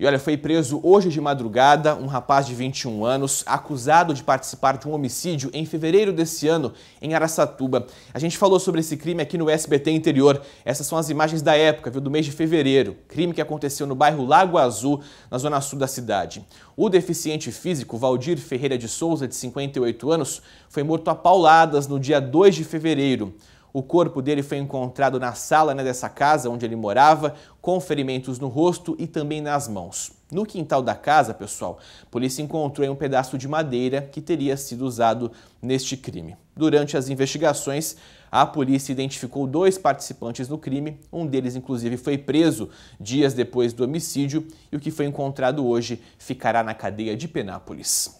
E olha, foi preso hoje de madrugada um rapaz de 21 anos, acusado de participar de um homicídio em fevereiro desse ano em Araçatuba. A gente falou sobre esse crime aqui no SBT Interior. Essas são as imagens da época, viu, do mês de fevereiro. Crime que aconteceu no bairro Lago Azul, na zona sul da cidade. O deficiente físico Valdir Ferreira de Souza, de 58 anos, foi morto a pauladas no dia 2 de fevereiro. O corpo dele foi encontrado na sala né, dessa casa onde ele morava, com ferimentos no rosto e também nas mãos. No quintal da casa, pessoal, a polícia encontrou um pedaço de madeira que teria sido usado neste crime. Durante as investigações, a polícia identificou dois participantes no crime, um deles, inclusive, foi preso dias depois do homicídio e o que foi encontrado hoje ficará na cadeia de Penápolis.